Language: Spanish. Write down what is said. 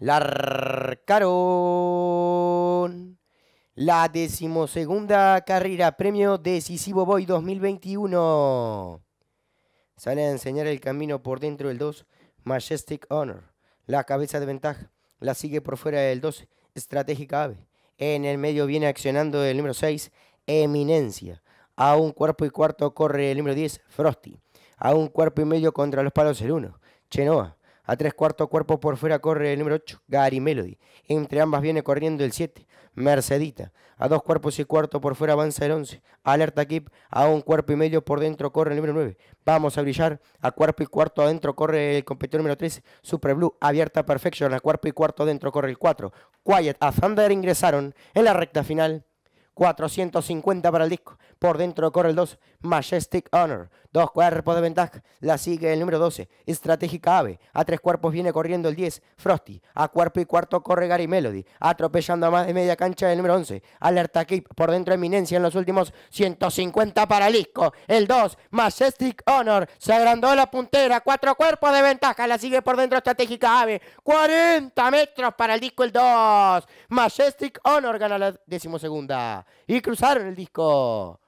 La La decimosegunda carrera, premio decisivo Boy 2021. Sale a enseñar el camino por dentro del 2, Majestic Honor. La cabeza de ventaja la sigue por fuera del 12, Estratégica Ave. En el medio viene accionando el número 6, Eminencia. A un cuerpo y cuarto corre el número 10, Frosty. A un cuerpo y medio contra los palos el 1, Chenoa. A tres cuartos cuerpo por fuera corre el número 8, Gary Melody. Entre ambas viene corriendo el 7, Mercedita. A dos cuerpos y cuarto por fuera avanza el 11. Alerta Keep. A un cuerpo y medio por dentro corre el número 9. Vamos a brillar. A cuerpo y cuarto adentro corre el competidor número 13. Super Blue. Abierta Perfection. A cuerpo y cuarto adentro corre el 4. Quiet. A Thunder ingresaron en la recta final. 450 para el disco. Por dentro corre el 2. Majestic Honor. Dos cuerpos de ventaja. La sigue el número 12. Estratégica Ave. A tres cuerpos viene corriendo el 10. Frosty. A cuerpo y cuarto corre Gary Melody. Atropellando a más de media cancha el número 11. Alerta Keep. Por dentro Eminencia en los últimos 150 para disco. El 2. Majestic Honor. Se agrandó la puntera. Cuatro cuerpos de ventaja. La sigue por dentro Estratégica Ave. 40 metros para el disco el 2. Majestic Honor gana la decimosegunda. Y cruzaron el disco.